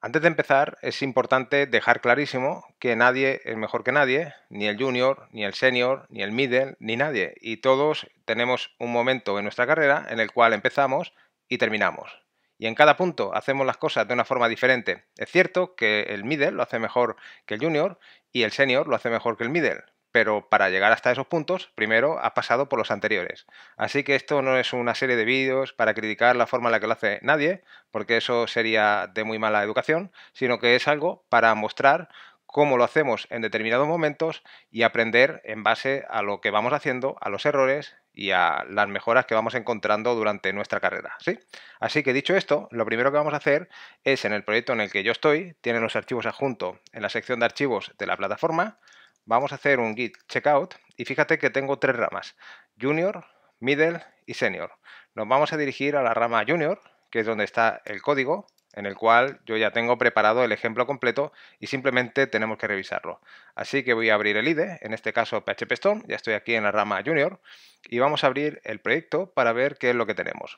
Antes de empezar, es importante dejar clarísimo que nadie es mejor que nadie, ni el junior, ni el senior, ni el middle, ni nadie. Y todos tenemos un momento en nuestra carrera en el cual empezamos y terminamos. Y en cada punto hacemos las cosas de una forma diferente. Es cierto que el middle lo hace mejor que el junior y el senior lo hace mejor que el middle, pero para llegar hasta esos puntos, primero ha pasado por los anteriores. Así que esto no es una serie de vídeos para criticar la forma en la que lo hace nadie, porque eso sería de muy mala educación, sino que es algo para mostrar cómo lo hacemos en determinados momentos y aprender en base a lo que vamos haciendo, a los errores y a las mejoras que vamos encontrando durante nuestra carrera. Así que dicho esto, lo primero que vamos a hacer es en el proyecto en el que yo estoy, tienen los archivos adjuntos en la sección de archivos de la plataforma, vamos a hacer un git checkout y fíjate que tengo tres ramas, junior, middle y senior. Nos vamos a dirigir a la rama junior, que es donde está el código, en el cual yo ya tengo preparado el ejemplo completo y simplemente tenemos que revisarlo. Así que voy a abrir el IDE, en este caso PHP ya estoy aquí en la rama junior, y vamos a abrir el proyecto para ver qué es lo que tenemos.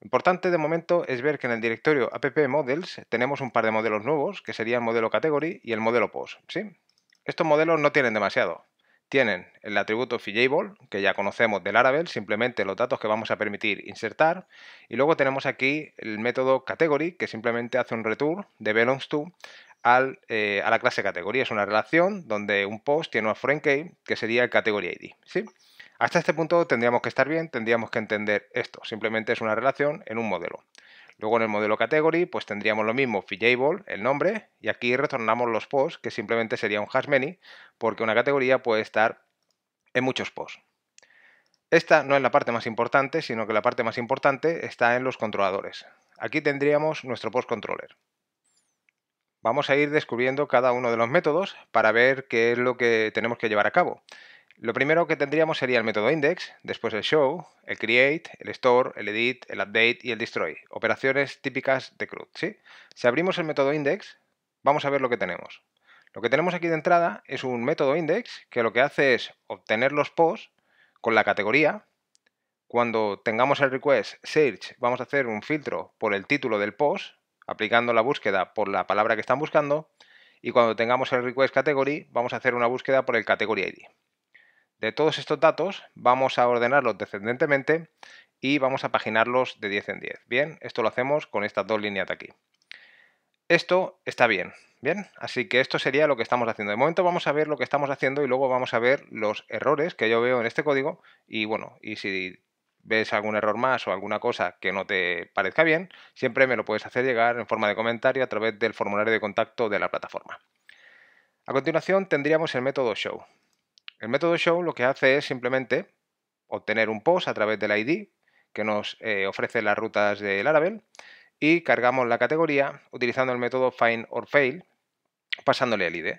Importante de momento es ver que en el directorio app models tenemos un par de modelos nuevos, que sería el modelo category y el modelo post. ¿sí? Estos modelos no tienen demasiado. Tienen el atributo fillable, que ya conocemos del Laravel, simplemente los datos que vamos a permitir insertar. Y luego tenemos aquí el método category, que simplemente hace un return de belongs to eh, a la clase categoría. Es una relación donde un post tiene una foreign key, que sería el category ID. Hasta este punto tendríamos que estar bien, tendríamos que entender esto. Simplemente es una relación en un modelo. Luego en el modelo category, pues tendríamos lo mismo, Fijable, el nombre, y aquí retornamos los posts, que simplemente sería un hashmany, porque una categoría puede estar en muchos posts. Esta no es la parte más importante, sino que la parte más importante está en los controladores. Aquí tendríamos nuestro post controller. Vamos a ir descubriendo cada uno de los métodos para ver qué es lo que tenemos que llevar a cabo. Lo primero que tendríamos sería el método index, después el show, el create, el store, el edit, el update y el destroy. Operaciones típicas de CRUD, Si abrimos el método index, vamos a ver lo que tenemos. Lo que tenemos aquí de entrada es un método index que lo que hace es obtener los posts con la categoría. Cuando tengamos el request search, vamos a hacer un filtro por el título del post, aplicando la búsqueda por la palabra que están buscando. Y cuando tengamos el request category, vamos a hacer una búsqueda por el category ID. De todos estos datos vamos a ordenarlos descendentemente y vamos a paginarlos de 10 en 10. Bien, esto lo hacemos con estas dos líneas de aquí. Esto está bien, ¿bien? Así que esto sería lo que estamos haciendo. De momento vamos a ver lo que estamos haciendo y luego vamos a ver los errores que yo veo en este código y bueno, y si ves algún error más o alguna cosa que no te parezca bien, siempre me lo puedes hacer llegar en forma de comentario a través del formulario de contacto de la plataforma. A continuación tendríamos el método show. El método show lo que hace es simplemente obtener un post a través del ID que nos eh, ofrece las rutas del Laravel y cargamos la categoría utilizando el método find or fail pasándole el ID.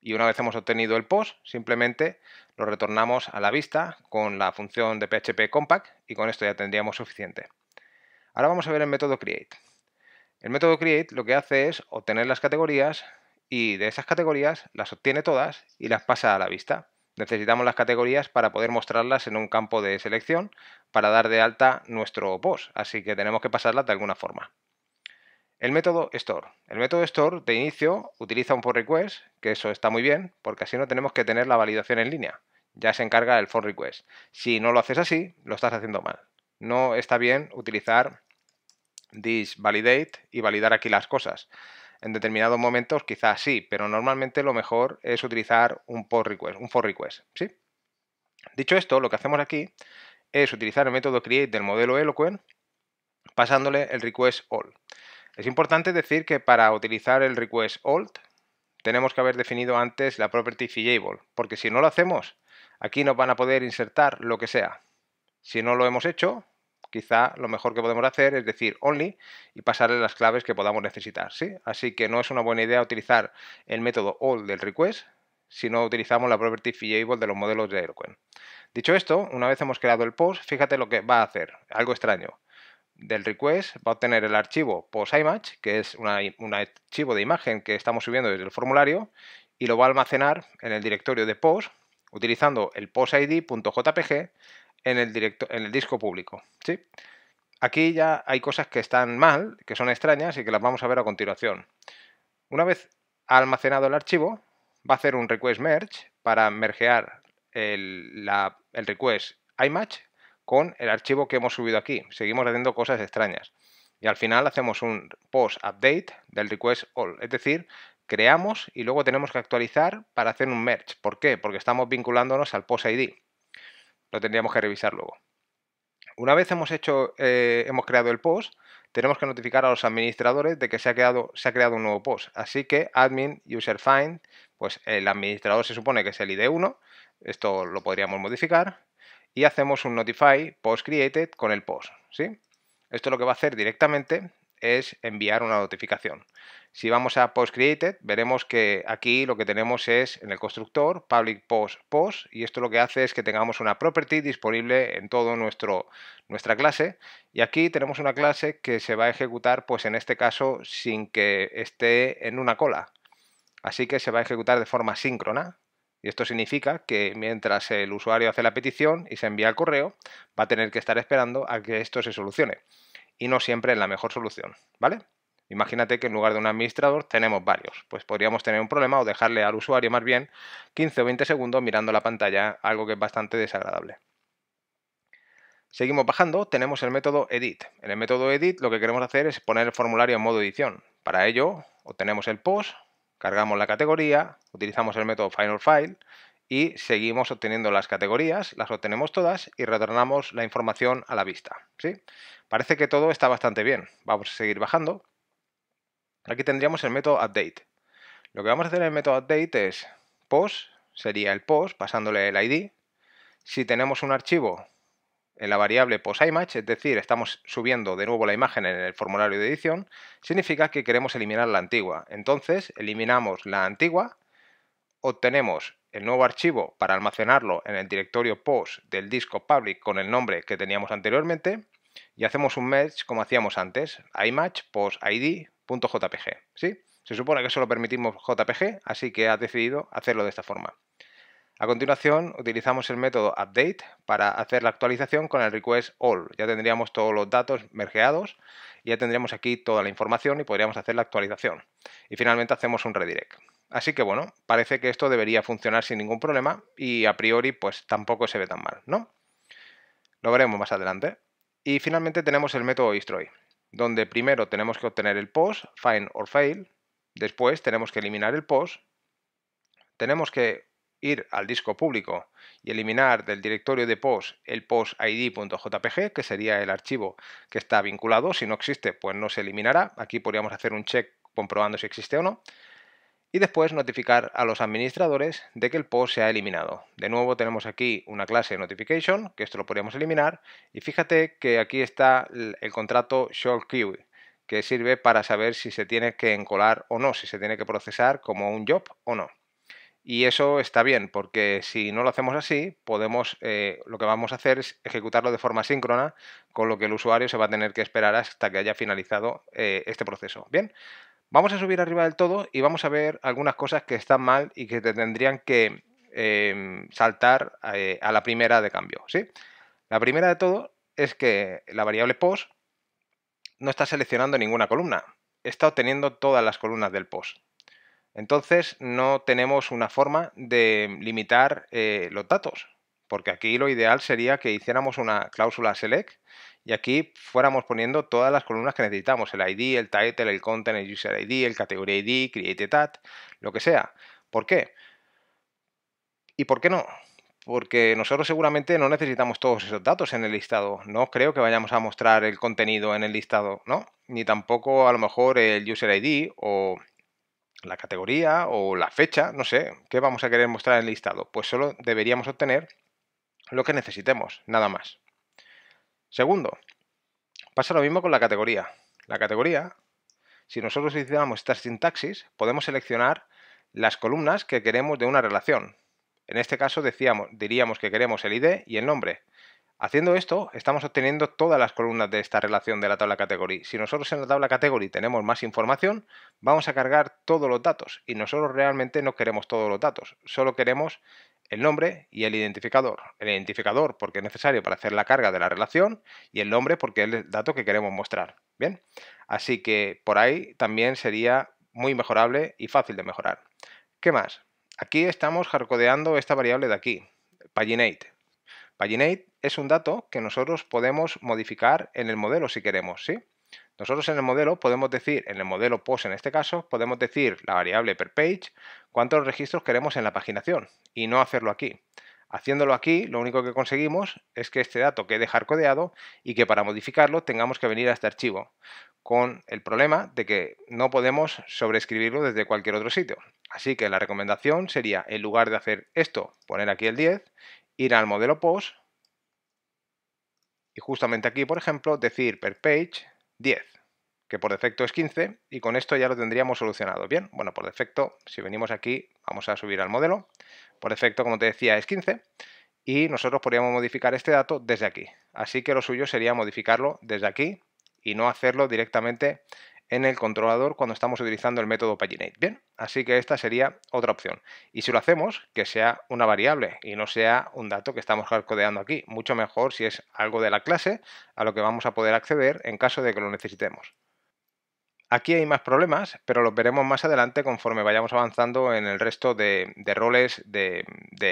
Y una vez hemos obtenido el post, simplemente lo retornamos a la vista con la función de PHP compact y con esto ya tendríamos suficiente. Ahora vamos a ver el método create. El método create lo que hace es obtener las categorías y de esas categorías las obtiene todas y las pasa a la vista. Necesitamos las categorías para poder mostrarlas en un campo de selección para dar de alta nuestro post, así que tenemos que pasarlas de alguna forma. El método store. El método store de inicio utiliza un for request, que eso está muy bien, porque así no tenemos que tener la validación en línea. Ya se encarga el for request. Si no lo haces así, lo estás haciendo mal. No está bien utilizar this validate y validar aquí las cosas. En determinados momentos quizás sí, pero normalmente lo mejor es utilizar un pull request, un for request, ¿sí? Dicho esto, lo que hacemos aquí es utilizar el método create del modelo Eloquent pasándole el request all. Es importante decir que para utilizar el request all tenemos que haber definido antes la property fillable, porque si no lo hacemos, aquí nos van a poder insertar lo que sea. Si no lo hemos hecho, quizá lo mejor que podemos hacer es decir only y pasarle las claves que podamos necesitar. Así que no es una buena idea utilizar el método all del request si no utilizamos la property fillable de los modelos de Eloquent. Dicho esto, una vez hemos creado el post, fíjate lo que va a hacer, algo extraño. Del request va a obtener el archivo post que es un archivo de imagen que estamos subiendo desde el formulario, y lo va a almacenar en el directorio de post utilizando el postid.jpg en el, directo, en el disco público. ¿sí? Aquí ya hay cosas que están mal, que son extrañas y que las vamos a ver a continuación. Una vez almacenado el archivo, va a hacer un request merge para mergear el, el request iMatch con el archivo que hemos subido aquí. Seguimos haciendo cosas extrañas. Y al final hacemos un post update del request all, es decir, creamos y luego tenemos que actualizar para hacer un merge. ¿Por qué? Porque estamos vinculándonos al post ID lo tendríamos que revisar luego. Una vez hemos, hecho, eh, hemos creado el post, tenemos que notificar a los administradores de que se ha, creado, se ha creado un nuevo post. Así que admin user find, pues el administrador se supone que es el ID1, esto lo podríamos modificar, y hacemos un notify post created con el post. ¿sí? Esto lo que va a hacer directamente es enviar una notificación. Si vamos a post veremos que aquí lo que tenemos es en el constructor public post post y esto lo que hace es que tengamos una property disponible en todo nuestro nuestra clase y aquí tenemos una clase que se va a ejecutar pues en este caso sin que esté en una cola. Así que se va a ejecutar de forma síncrona, y esto significa que mientras el usuario hace la petición y se envía el correo, va a tener que estar esperando a que esto se solucione. Y no siempre es la mejor solución, ¿vale? Imagínate que en lugar de un administrador tenemos varios, pues podríamos tener un problema o dejarle al usuario más bien 15 o 20 segundos mirando la pantalla, algo que es bastante desagradable. Seguimos bajando, tenemos el método edit. En el método edit lo que queremos hacer es poner el formulario en modo edición. Para ello, obtenemos el post, cargamos la categoría, utilizamos el método final file y seguimos obteniendo las categorías, las obtenemos todas y retornamos la información a la vista. ¿sí? Parece que todo está bastante bien. Vamos a seguir bajando. Aquí tendríamos el método update. Lo que vamos a hacer en el método update es post, sería el post pasándole el ID. Si tenemos un archivo en la variable postImage, es decir, estamos subiendo de nuevo la imagen en el formulario de edición, significa que queremos eliminar la antigua. Entonces, eliminamos la antigua, obtenemos el nuevo archivo para almacenarlo en el directorio post del disco public con el nombre que teníamos anteriormente y hacemos un merge como hacíamos antes, image post id .jpg, ¿sí? Se supone que solo permitimos JPG, así que ha decidido hacerlo de esta forma. A continuación, utilizamos el método update para hacer la actualización con el request all. Ya tendríamos todos los datos mergeados, ya tendríamos aquí toda la información y podríamos hacer la actualización. Y finalmente hacemos un redirect. Así que bueno, parece que esto debería funcionar sin ningún problema y a priori pues tampoco se ve tan mal, ¿no? Lo veremos más adelante. Y finalmente tenemos el método destroy donde primero tenemos que obtener el post, find or fail, después tenemos que eliminar el post, tenemos que ir al disco público y eliminar del directorio de post el postid.jpg, que sería el archivo que está vinculado. Si no existe, pues no se eliminará. Aquí podríamos hacer un check comprobando si existe o no y después notificar a los administradores de que el post se ha eliminado. De nuevo tenemos aquí una clase notification, que esto lo podríamos eliminar, y fíjate que aquí está el contrato short queue, que sirve para saber si se tiene que encolar o no, si se tiene que procesar como un job o no. Y eso está bien, porque si no lo hacemos así, podemos, eh, lo que vamos a hacer es ejecutarlo de forma síncrona, con lo que el usuario se va a tener que esperar hasta que haya finalizado eh, este proceso. Bien, Vamos a subir arriba del todo y vamos a ver algunas cosas que están mal y que te tendrían que em, saltar eh, a, la primera de cambio. La primera de todo es que la variable post no está seleccionando ninguna columna, está obteniendo todas las columnas del post. Entonces no tenemos una forma de limitar eh, los datos, porque aquí lo ideal sería que hiciéramos una cláusula select y aquí fuéramos poniendo todas las columnas que necesitamos, el ID, el title, el content, el user ID, el category ID, create lo que sea. ¿Por qué? ¿Y por qué no? Porque nosotros seguramente no necesitamos todos esos datos en el listado. No creo que vayamos a mostrar el contenido en el listado, ¿no? Ni tampoco a lo mejor el user ID o la categoría o la fecha, no sé, ¿qué vamos a querer mostrar en el listado? Pues solo deberíamos obtener lo que necesitemos, nada más. Segundo, pasa lo mismo con la categoría. La categoría, si nosotros utilizamos esta sintaxis, podemos seleccionar las columnas que queremos de una relación. En este caso decíamos, diríamos que queremos el ID y el nombre. Haciendo esto, estamos obteniendo todas las columnas de esta relación de la tabla category. Si nosotros en la tabla category tenemos más información, vamos a cargar todos los datos y nosotros realmente no queremos todos los datos, solo queremos el nombre y el identificador. El identificador porque es necesario para hacer la carga de la relación y el nombre porque es el dato que queremos mostrar. Bien, así que por ahí también sería muy mejorable y fácil de mejorar. ¿Qué más? Aquí estamos hardcodeando esta variable de aquí, paginate. Paginate es un dato que nosotros podemos modificar en el modelo si queremos, ¿sí? Nosotros en el modelo podemos decir, en el modelo post en este caso, podemos decir la variable per page cuántos registros queremos en la paginación y no hacerlo aquí. Haciéndolo aquí, lo único que conseguimos es que este dato quede hardcodeado y que para modificarlo tengamos que venir a este archivo, con el problema de que no podemos sobreescribirlo desde cualquier otro sitio. Así que la recomendación sería, en lugar de hacer esto, poner aquí el 10, ir al modelo post y justamente aquí, por ejemplo, decir per page 10, que por defecto es 15, y con esto ya lo tendríamos solucionado. Bien, bueno, por defecto, si venimos aquí, vamos a subir al modelo. Por defecto, como te decía, es 15, y nosotros podríamos modificar este dato desde aquí. Así que lo suyo sería modificarlo desde aquí y no hacerlo directamente en el controlador cuando estamos utilizando el método paginate. Bien, así que esta sería otra opción. Y si lo hacemos, que sea una variable y no sea un dato que estamos hardcodeando aquí. Mucho mejor si es algo de la clase a lo que vamos a poder acceder en caso de que lo necesitemos. Aquí hay más problemas, pero los veremos más adelante conforme vayamos avanzando en el resto de, roles de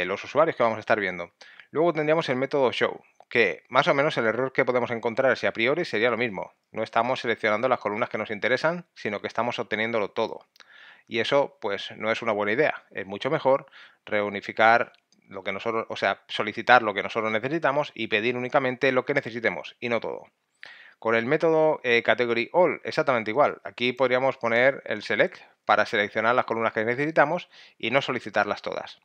los usuarios que vamos a estar viendo. Luego tendríamos el método show, que más o menos el error que podemos encontrar si a priori sería lo mismo. No estamos seleccionando las columnas que nos interesan, sino que estamos obteniéndolo todo. Y eso pues no es una buena idea. Es mucho mejor reunificar lo que nosotros, o sea, solicitar lo que nosotros necesitamos y pedir únicamente lo que necesitemos y no todo. Con el método eh, category all, exactamente igual. Aquí podríamos poner el select para seleccionar las columnas que necesitamos y no solicitarlas todas.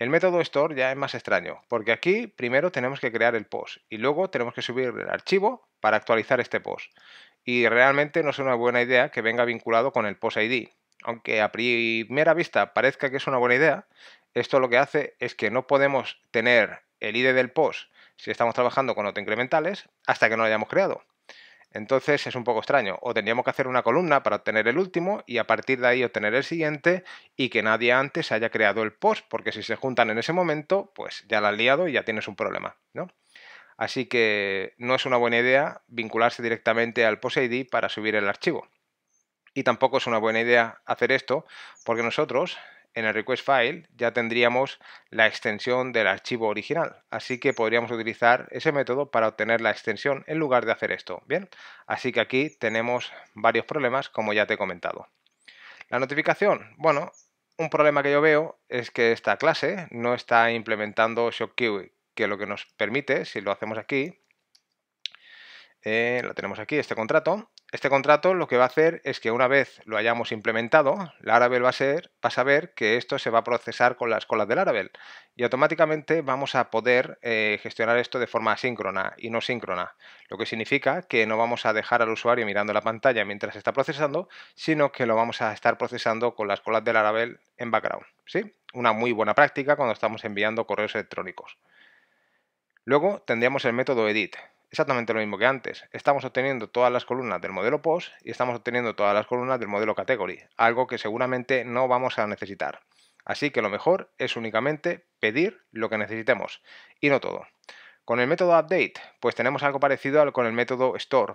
El método store ya es más extraño, porque aquí primero tenemos que crear el post y luego tenemos que subir el archivo para actualizar este post. Y realmente no es una buena idea que venga vinculado con el post ID. Aunque a primera vista parezca que es una buena idea, esto lo que hace es que no podemos tener el ID del post si estamos trabajando con autoincrementales hasta que no lo hayamos creado. Entonces es un poco extraño. O tendríamos que hacer una columna para obtener el último y a partir de ahí obtener el siguiente y que nadie antes haya creado el post, porque si se juntan en ese momento, pues ya la has liado y ya tienes un problema, ¿no? Así que no es una buena idea vincularse directamente al post ID para subir el archivo. Y tampoco es una buena idea hacer esto porque nosotros en el request file ya tendríamos la extensión del archivo original. Así que podríamos utilizar ese método para obtener la extensión en lugar de hacer esto. Bien, así que aquí tenemos varios problemas como ya te he comentado. La notificación, bueno, un problema que yo veo es que esta clase no está implementando ShockQueue, que lo que nos permite, si lo hacemos aquí, eh, lo tenemos aquí, este contrato. Este contrato lo que va a hacer es que una vez lo hayamos implementado, Laravel va a, ser, va a saber que esto se va a procesar con las colas de Laravel y automáticamente vamos a poder eh, gestionar esto de forma asíncrona y no síncrona, lo que significa que no vamos a dejar al usuario mirando la pantalla mientras está procesando, sino que lo vamos a estar procesando con las colas de Laravel en background. ¿sí? Una muy buena práctica cuando estamos enviando correos electrónicos. Luego tendríamos el método edit exactamente lo mismo que antes. Estamos obteniendo todas las columnas del modelo post y estamos obteniendo todas las columnas del modelo category, algo que seguramente no vamos a necesitar. Así que lo mejor es únicamente pedir lo que necesitemos y no todo. Con el método update, pues tenemos algo parecido al con el método store.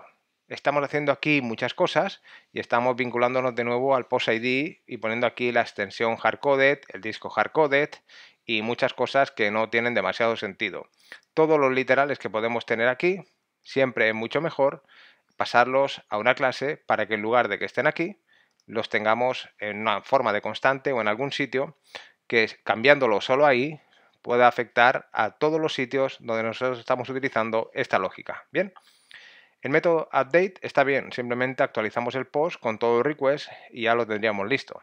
Estamos haciendo aquí muchas cosas y estamos vinculándonos de nuevo al post ID y poniendo aquí la extensión hardcoded, el disco hardcoded y muchas cosas que no tienen demasiado sentido. Todos los literales que podemos tener aquí, siempre es mucho mejor pasarlos a una clase para que en lugar de que estén aquí, los tengamos en una forma de constante o en algún sitio que cambiándolo solo ahí pueda afectar a todos los sitios donde nosotros estamos utilizando esta lógica. Bien, el método update está bien, simplemente actualizamos el post con todo el request y ya lo tendríamos listo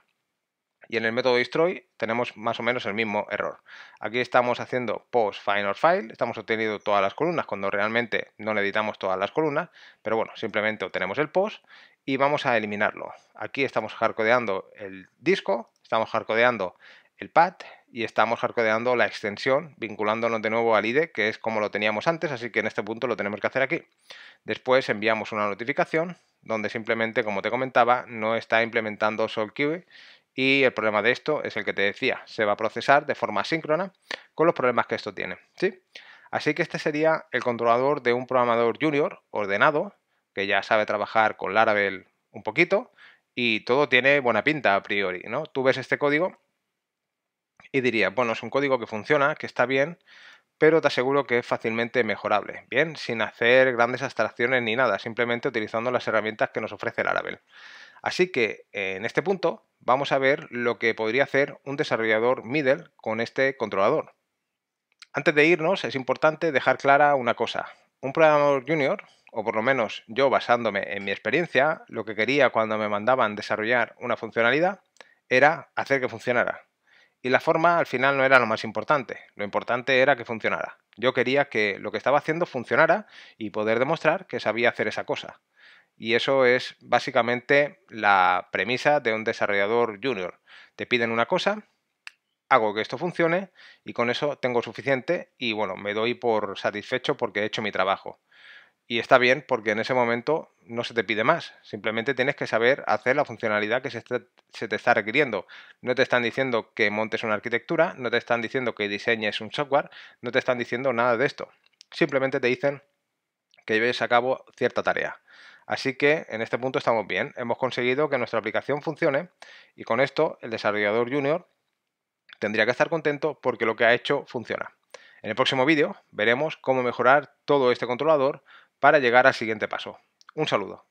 y en el método destroy tenemos más o menos el mismo error. Aquí estamos haciendo post final file, estamos obteniendo todas las columnas cuando realmente no necesitamos todas las columnas, pero bueno, simplemente obtenemos el post y vamos a eliminarlo. Aquí estamos hardcodeando el disco, estamos hardcodeando el pad y estamos hardcodeando la extensión vinculándonos de nuevo al IDE que es como lo teníamos antes así que en este punto lo tenemos que hacer aquí después enviamos una notificación donde simplemente como te comentaba no está implementando SolQube y el problema de esto es el que te decía, se va a procesar de forma síncrona con los problemas que esto tiene. ¿sí? Así que este sería el controlador de un programador junior ordenado, que ya sabe trabajar con Laravel un poquito, y todo tiene buena pinta a priori. ¿no? Tú ves este código y dirías, bueno, es un código que funciona, que está bien, pero te aseguro que es fácilmente mejorable, bien, sin hacer grandes abstracciones ni nada, simplemente utilizando las herramientas que nos ofrece Laravel. Así que en este punto vamos a ver lo que podría hacer un desarrollador middle con este controlador. Antes de irnos es importante dejar clara una cosa. Un programador junior, o por lo menos yo basándome en mi experiencia, lo que quería cuando me mandaban desarrollar una funcionalidad era hacer que funcionara. Y la forma al final no era lo más importante, lo importante era que funcionara. Yo quería que lo que estaba haciendo funcionara y poder demostrar que sabía hacer esa cosa. Y eso es básicamente la premisa de un desarrollador junior. Te piden una cosa, hago que esto funcione y con eso tengo suficiente y bueno, me doy por satisfecho porque he hecho mi trabajo. Y está bien porque en ese momento no se te pide más, simplemente tienes que saber hacer la funcionalidad que se, te está requiriendo. No te están diciendo que montes una arquitectura, no te están diciendo que diseñes un software, no te están diciendo nada de esto. Simplemente te dicen que lleves a cabo cierta tarea. Así que en este punto estamos bien. Hemos conseguido que nuestra aplicación funcione y con esto el desarrollador junior tendría que estar contento porque lo que ha hecho funciona. En el próximo vídeo veremos cómo mejorar todo este controlador para llegar al siguiente paso. Un saludo.